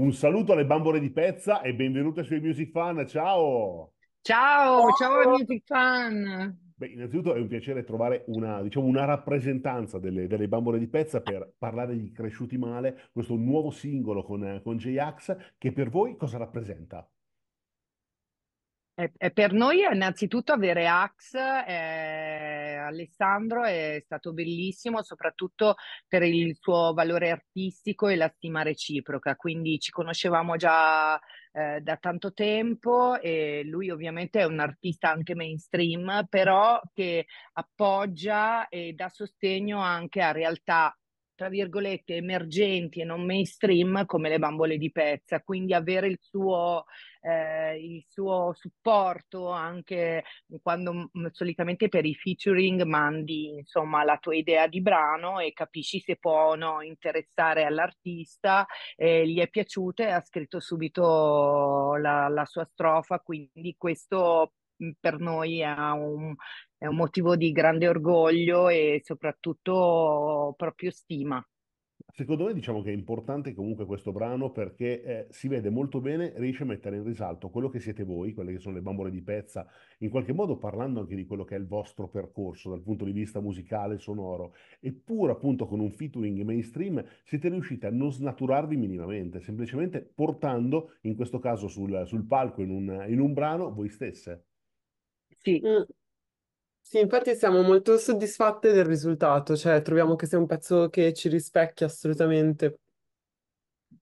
Un saluto alle bambole di Pezza e benvenute sui Music Fan. Ciao! Ciao, oh. ciao Music Fan! Beh, innanzitutto è un piacere trovare una, diciamo, una rappresentanza delle, delle, bambole di pezza per parlare di Cresciuti Male, questo nuovo singolo con, con J-Ax, che per voi cosa rappresenta? E eh, eh, per noi eh, innanzitutto avere Ax, eh, Alessandro è stato bellissimo, soprattutto per il suo valore artistico e la stima reciproca, quindi ci conoscevamo già eh, da tanto tempo e lui ovviamente è un artista anche mainstream, però che appoggia e dà sostegno anche a realtà tra virgolette, emergenti e non mainstream come le bambole di pezza, quindi avere il suo, eh, il suo supporto anche mm, quando mm, solitamente per i featuring mandi insomma la tua idea di brano e capisci se può o no interessare all'artista, eh, gli è piaciuta e ha scritto subito la, la sua strofa, quindi questo Mhmm, per noi è un, è un motivo di grande orgoglio e soprattutto proprio stima. Secondo me diciamo che è importante comunque questo brano perché eh, si vede molto bene, riesce a mettere in risalto quello che siete voi, quelle che sono le bambole di pezza, in qualche modo parlando anche di quello che è il vostro percorso dal punto di vista musicale, sonoro, eppure appunto con un featuring mainstream siete riusciti a non snaturarvi minimamente, semplicemente portando in questo caso sul, sul palco in un, in un brano voi stesse. Mm. Sì. infatti siamo molto soddisfatte del risultato, cioè troviamo che sia un pezzo che ci rispecchia assolutamente.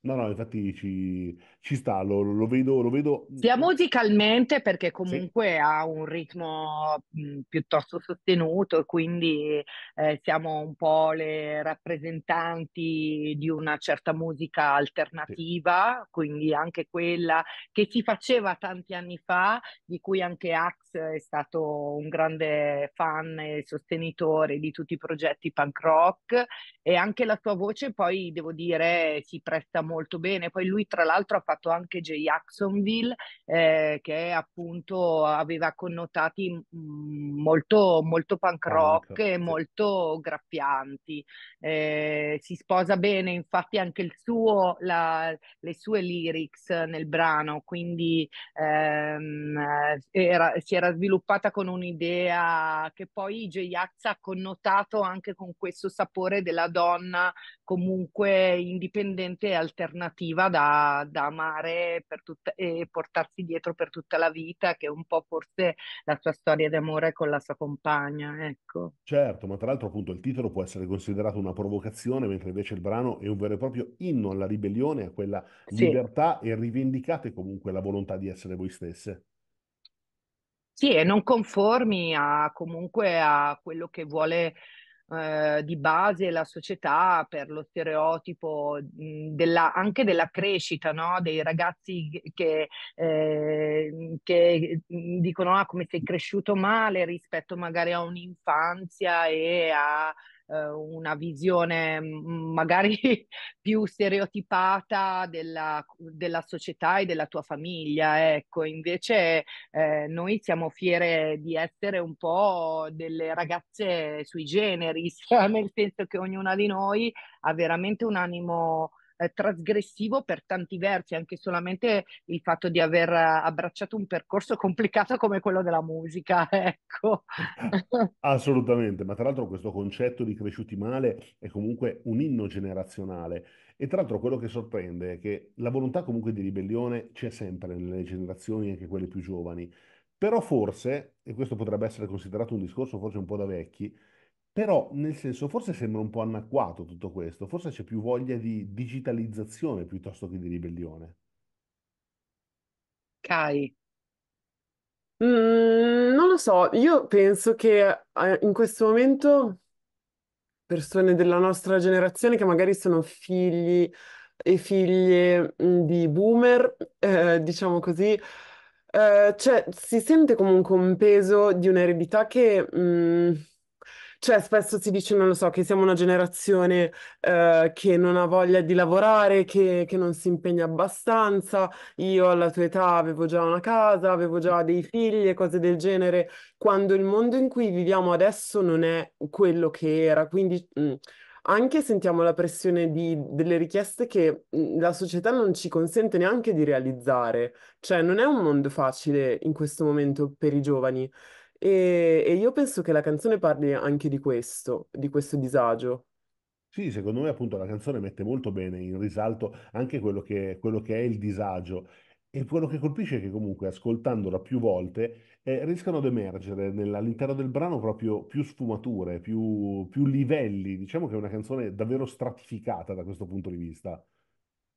No, no, infatti ci, ci sta, lo, lo, vedo, lo vedo... Mm, Sia mm. musicalmente perché comunque sì. ha un ritmo mh, mm, piuttosto sostenuto, quindi eh, siamo un po' le rappresentanti di una certa musica alternativa, sì. quindi anche quella che si faceva tanti anni fa, di cui anche Axe è stato un grande fan e sostenitore di tutti i progetti punk rock e anche la sua voce poi devo dire si presta molto bene, poi lui tra l'altro ha fatto fatto anche Jacksonville, eh, che appunto aveva connotati mm, molto, molto punk rock e molto graffianti. Eh, si sposa bene, infatti, anche il suo, la, le sue lyrics nel brano, quindi ehm, eh, era, si era sviluppata con un'idea che poi J-Ax ha connotato anche con questo sapore della donna comunque indipendente e alternativa da, da amare tutta, e portarsi dietro per tutta la vita, che è un po' forse la sua storia d'amore con la sua compagna, ecco. Certo, ma tra l'altro appunto il titolo può essere considerato una provocazione, mentre invece il brano è un vero e proprio inno alla ribellione, a quella sì. libertà e rivendicate comunque la volontà di essere voi stesse. Sì, e non conformi a, comunque a quello che vuole eh, di base la società per lo stereotipo della, anche della crescita no? dei ragazzi che, eh, che dicono ah, come sei cresciuto male rispetto magari a un'infanzia e a eh, una visione mm, magari più stereotipata della, della, società e della tua famiglia. Ecco, invece eh, noi siamo fiere di essere un po' delle ragazze sui generis, nel senso che ognuna di noi ha veramente un animo eh, trasgressivo per tanti versi, anche solamente il fatto di aver eh, abbracciato un percorso complicato come quello della musica, ecco. Assolutamente, ma tra l'altro questo concetto di cresciuti male è comunque un inno generazionale e tra l'altro quello che sorprende è che la volontà comunque di ribellione c'è sempre nelle generazioni, anche quelle più giovani, però forse, e questo potrebbe essere considerato un discorso forse un po' da vecchi, però, nel senso, forse sembra un po' anacquato tutto questo, forse c'è più voglia di digitalizzazione piuttosto che di ribellione. Ok. Mm, mhmm, non lo so, io penso che eh, in questo momento persone della nostra generazione che magari sono figli e figlie mhmm, di boomer, eh, diciamo così, eh, cioè si sente comunque un peso di un'eredità che... mh, mhmm, cioè, spesso si dice, non lo so, che siamo una generazione eh, che non ha voglia di lavorare, che, che non si impegna abbastanza. Io alla tua età avevo già una casa, avevo già dei figli e cose del genere, quando il mondo in cui viviamo adesso non è quello che era. Quindi mh, mm, anche sentiamo la pressione di, delle richieste che mh, mm, la società non ci consente neanche di realizzare. Cioè, non è un mondo facile in questo momento per i giovani. E, e io penso che la canzone parli anche di questo, di questo disagio. Sì, secondo me appunto la canzone mette molto bene in risalto anche quello che, quello che è il disagio e quello che colpisce è che comunque ascoltandola più volte eh, riescano ad emergere all'interno del brano proprio più sfumature, più, più livelli. Diciamo che è una canzone davvero stratificata da questo punto di vista.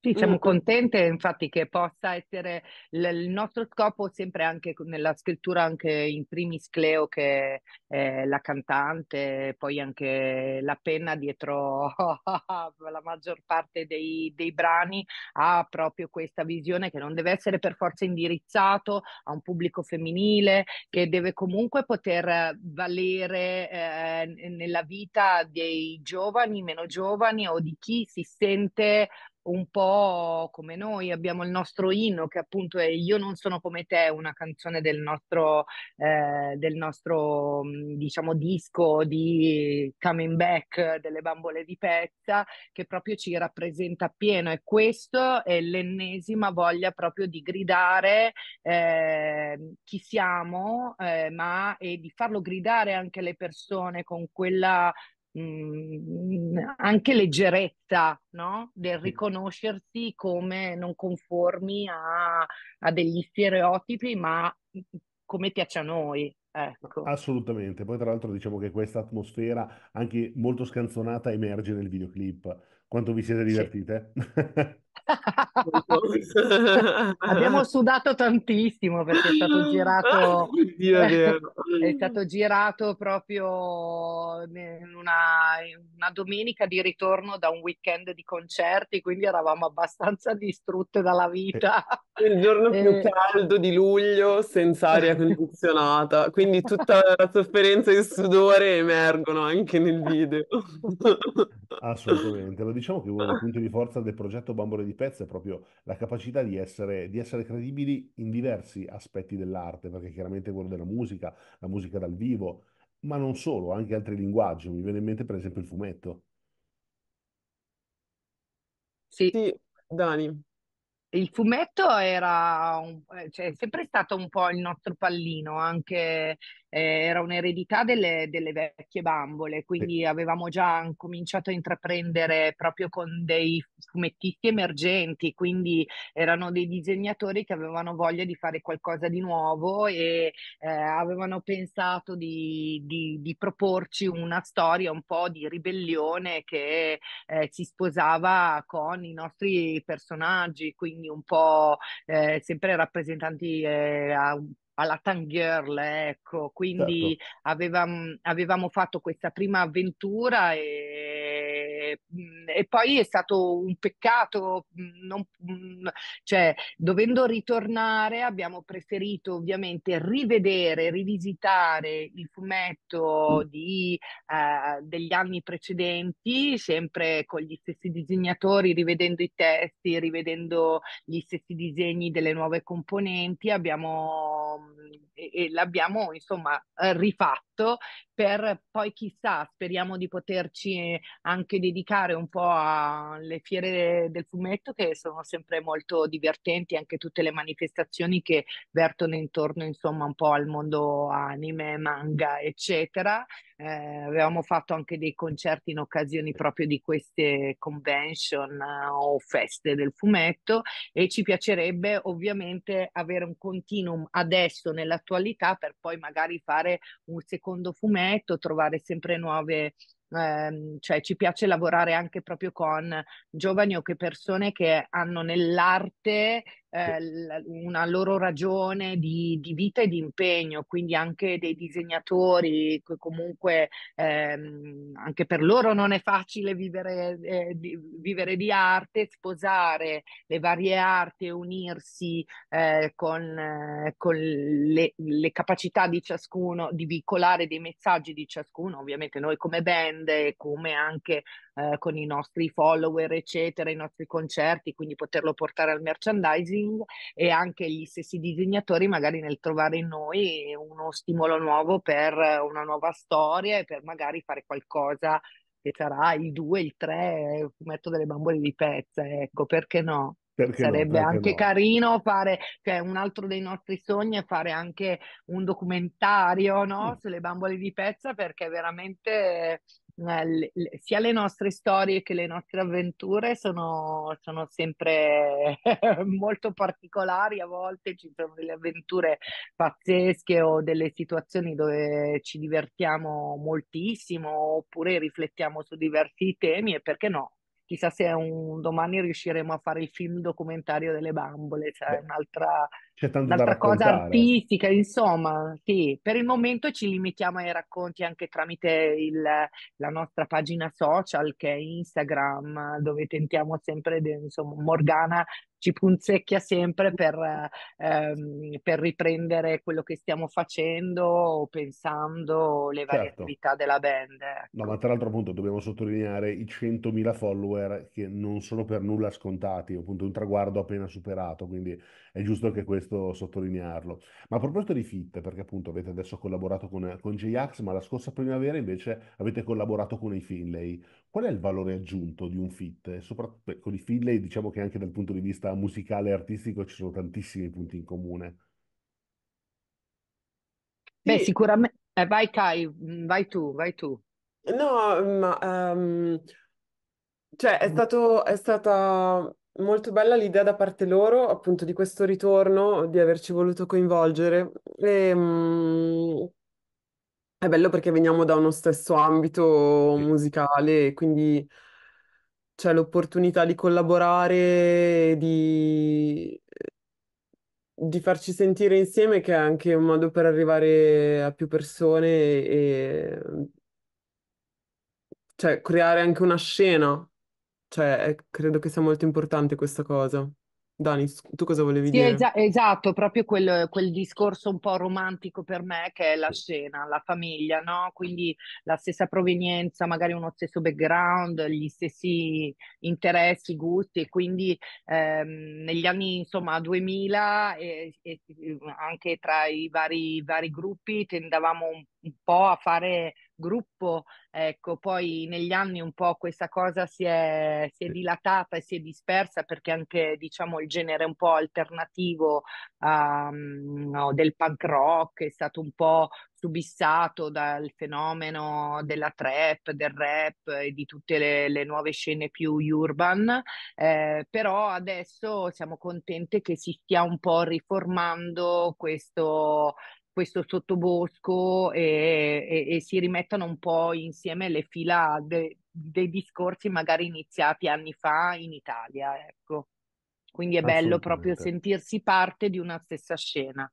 Sì, siamo mm. contente infatti che possa essere l- il nostro scopo sempre anche nella scrittura anche in primis Cleo che è la cantante, poi anche la penna dietro la maggior parte dei, dei brani ha proprio questa visione che non deve essere per forza indirizzato a un pubblico femminile, che deve comunque poter valere eh, nella vita dei giovani, meno giovani o di chi si sente un po' come noi, abbiamo il nostro inno che appunto è Io non sono come te, una canzone del nostro, eh, del nostro mhmm, diciamo disco di coming back delle bambole di pezza che proprio ci rappresenta appieno e questo è l'ennesima voglia proprio di gridare eh, chi siamo, eh, ma e di farlo gridare anche le persone con quella mh, mm, anche leggerezza no? del riconoscersi come non conformi a, a degli stereotipi, ma mm, mm, come piace a noi. Ecco. Assolutamente, poi tra l'altro diciamo che questa atmosfera anche molto scanzonata emerge nel videoclip. Quanto vi siete divertite? Sì. Abbiamo sudato tantissimo perché è stato girato, ah, Oddio, è stato girato proprio in una, in una, domenica di ritorno da un weekend di concerti, quindi eravamo abbastanza distrutte dalla vita. Eh, il giorno più eh... caldo di luglio senza aria condizionata, quindi tutta la sofferenza e il sudore emergono anche nel video. Assolutamente, lo diciamo che uno dei punti di forza del progetto Bambole di Pezza è proprio la capacità di essere, di essere credibili in diversi aspetti dell'arte, perché chiaramente quello della musica, la musica dal vivo, ma non solo, anche altri linguaggi, mi viene in mente per esempio il fumetto. Sì, Sì, Dani. Il fumetto era un, eh, cioè, sempre stato un po' il nostro pallino, anche eh, era un'eredità delle, delle vecchie bambole, quindi avevamo già cominciato a intraprendere proprio con dei fumettisti emergenti, quindi erano dei disegnatori che avevano voglia di fare qualcosa di nuovo e eh, avevano pensato di, di, di, proporci una storia un po' di ribellione che eh, si sposava con i nostri personaggi. Quindi quindi un po' eh, sempre rappresentanti eh, a, alla Tangirl, ecco, quindi certo. avevamo, avevamo fatto questa prima avventura e e, poi è stato un peccato, non, mm, cioè, dovendo ritornare abbiamo preferito ovviamente rivedere, rivisitare il fumetto di, eh, degli anni precedenti, sempre con gli stessi disegnatori, rivedendo i testi, rivedendo gli stessi disegni delle nuove componenti, abbiamo, mm, e, e l'abbiamo insomma rifatto questo per poi chissà, speriamo di poterci anche dedicare un po' alle fiere del fumetto che sono sempre molto divertenti, anche tutte le manifestazioni che vertono intorno insomma un po' al mondo anime, manga, eccetera. Eh, avevamo fatto anche dei concerti in occasione proprio di queste convention eh, o feste del fumetto e ci piacerebbe ovviamente avere un continuum adesso nell'attualità per poi magari fare un secondo secondo fumetto, trovare sempre nuove, ehm, cioè ci piace lavorare anche proprio con giovani o che persone che hanno nell'arte eh, una loro ragione di, di, vita e di impegno, quindi anche dei disegnatori, che comunque ehm, anche per loro non è facile vivere, eh, di, vivere di arte, sposare le varie arti e unirsi eh, con, eh, con le, le, capacità di ciascuno di veicolare dei messaggi di ciascuno, ovviamente noi come band e come anche eh, con i nostri follower, eccetera, i nostri concerti, quindi poterlo portare al merchandising e anche gli stessi disegnatori magari nel trovare in noi uno stimolo nuovo per una nuova storia e per magari fare qualcosa che sarà il 2, il 3, eh, metto delle bambole di pezza, ecco, perché no? Perché Sarebbe no, anche no. carino fare, cioè un altro dei nostri sogni è fare anche un documentario no? sulle bambole di pezza perché veramente eh, le, le, sia le nostre storie che le nostre avventure sono, sono sempre molto particolari, a volte ci sono delle avventure pazzesche o delle situazioni dove ci divertiamo moltissimo oppure riflettiamo su diversi temi e perché no, chissà se un, domani riusciremo a fare il film documentario delle bambole, cioè Beh, un'altra, un'altra cosa artistica, insomma, sì, per il momento ci limitiamo ai racconti anche tramite il, la nostra pagina social che è Instagram, dove tentiamo sempre, di, insomma, Morgana ci punzecchia sempre per, ehm, per, riprendere quello che stiamo facendo o pensando le varie certo. attività della band. No, ma ecco. tra l'altro appunto dobbiamo sottolineare i 100.000 follower che non sono per nulla scontati, appunto un traguardo appena superato, quindi è giusto che questo sottolinearlo. Ma a proposito di Fit, perché appunto avete adesso collaborato con, con J-Ax, ma la scorsa primavera invece avete collaborato con i Finlay. Qual è il valore aggiunto di un fit? Soprattutto con i Finlay, diciamo che anche dal punto di vista musicale e artistico ci sono tantissimi punti in comune. Beh, Sì, sicuramente. eh, vai Kai, mm, vai tu, vai tu. no, ma ehm, cioè è mm. stato, è stata molto bella l'idea da parte loro, appunto, di questo ritorno, di averci voluto coinvolgere. E, mm, è bello perché veniamo da uno stesso ambito musicale, quindi c'è l'opportunità di collaborare, di, di farci sentire insieme, che è anche un modo per arrivare a più persone e cioè, creare anche una scena. Cioè, credo che sia molto importante questa cosa. Dani, tu cosa volevi Sì, dire? esatto, proprio quel, quel discorso un po' romantico per me che è la scena, la famiglia, no? Quindi la stessa provenienza, magari uno stesso background, gli stessi interessi, gusti, e quindi ehm, negli anni insomma 2000 e, e anche tra i vari, vari gruppi tendavamo un, un po' a fare gruppo, ecco, poi negli anni un po' questa cosa si è, si è dilatata e si è dispersa perché anche diciamo il genere un po' alternativo um, no, del punk rock è stato un po' subissato dal fenomeno della trap, del rap e di tutte le, le nuove scene più urban, eh, però adesso siamo contenti che si stia un po' riformando questo questo sottobosco e, e, e, si rimettano un po' insieme le fila de, dei discorsi magari iniziati anni fa in Italia, ecco. Quindi è bello proprio sentirsi parte di una stessa scena.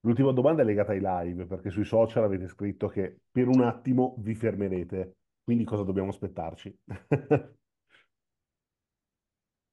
L'ultima domanda è legata ai live, perché sui social avete scritto che per un attimo vi fermerete, quindi cosa dobbiamo aspettarci?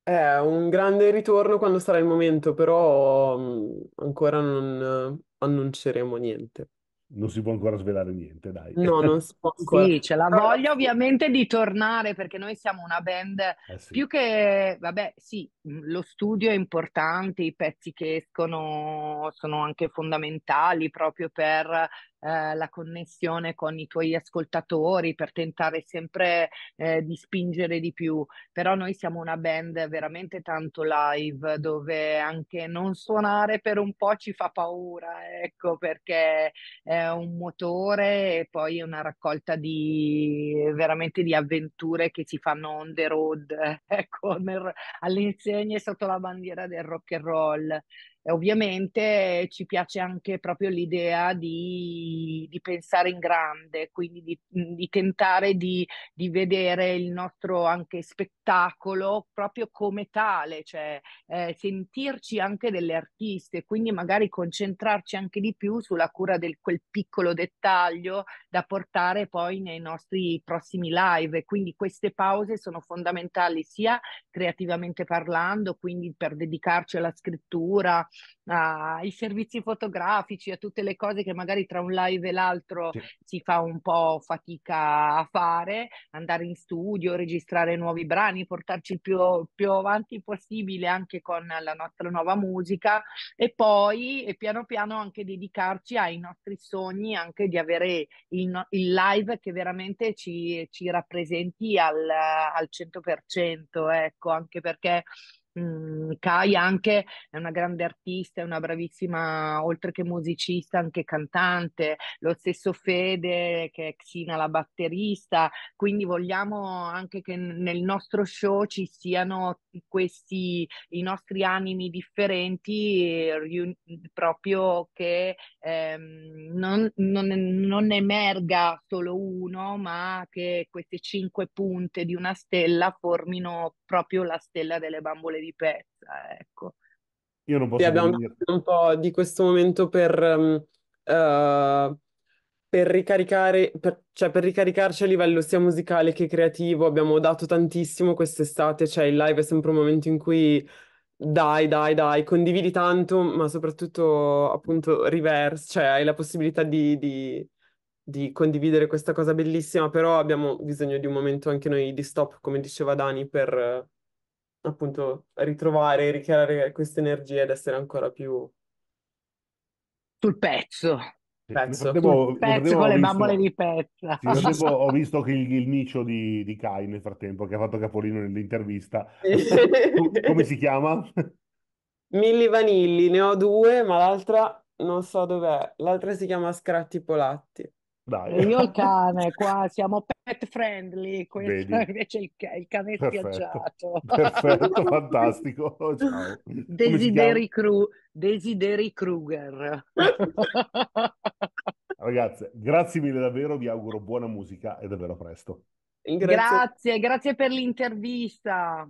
È un grande ritorno quando sarà il momento, però mm, ancora non eh, annunceremo niente. Non si può ancora svelare niente, dai. No, non si può ancora. Sì, ce la Però- voglia ovviamente di tornare perché noi siamo una band Eh sì. più che, vabbè, sì, mm, lo studio è importante, i pezzi che escono sono anche fondamentali proprio per eh, la connessione con i tuoi ascoltatori per tentare sempre eh, di spingere di più. Però noi siamo una band veramente tanto live dove anche non suonare per un po' ci fa paura, ecco, perché è un motore e poi una raccolta di veramente di avventure che si fanno on the road, ecco, nel, alle insegne sotto la bandiera del rock and roll ovviamente ci piace anche proprio l'idea di, di pensare in grande, quindi di, di tentare di, di, vedere il nostro anche spettacolo proprio come tale, cioè eh, sentirci anche delle artiste, quindi magari concentrarci anche di più sulla cura di quel piccolo dettaglio da portare poi nei nostri prossimi live. Quindi queste pause sono fondamentali sia creativamente parlando, quindi per dedicarci alla scrittura, ai servizi fotografici, a tutte le cose che magari tra un live e l'altro sì. si fa un po' fatica a fare, andare in studio, registrare nuovi brani, portarci il più, più avanti possibile anche con la nostra nuova musica e poi e piano piano anche dedicarci ai nostri sogni, anche di avere il, il live che veramente ci, ci rappresenti al, al 100%, ecco, anche perché Mm, Kai anche è una grande artista, è una bravissima, oltre che musicista, anche cantante, lo stesso Fede che è Xina la batterista, quindi vogliamo anche che nel nostro show ci siano questi, i nostri animi differenti, proprio che ehm, non, non, non emerga solo uno, ma che queste cinque punte di una stella formino proprio la stella delle bambole di pezza, ecco. Io non posso sì, abbiamo bisogno un po' di questo momento per, um, uh, per ricaricare, per, cioè per ricaricarci a livello sia musicale che creativo, abbiamo dato tantissimo quest'estate, cioè il live è sempre un momento in cui dai, dai, dai, condividi tanto, ma soprattutto appunto reverse, cioè hai la possibilità di, di di condividere questa cosa bellissima, però abbiamo bisogno di un momento anche noi di stop, come diceva Dani, per eh, appunto ritrovare, e ricreare queste energie ed essere ancora più sul pezzo. Pezzo. Potevo, pezzo con le visto, bambole di pezza. Sì, potevo, ho visto che il, il micio di, di Kai nel frattempo, che ha fatto capolino nell'intervista. come si chiama? Milli Vanilli, ne ho due, ma l'altra non so dov'è. L'altra si chiama Scratti Polatti. Dai. Io il cane, qua siamo pet friendly, questo Vedi. invece il, il cane è spiaggiato. Perfetto, fantastico. Ciao. Desideri, Cru- Desideri Kruger. Ragazze, grazie mille davvero, vi auguro buona musica e davvero presto. Grazie, grazie per l'intervista.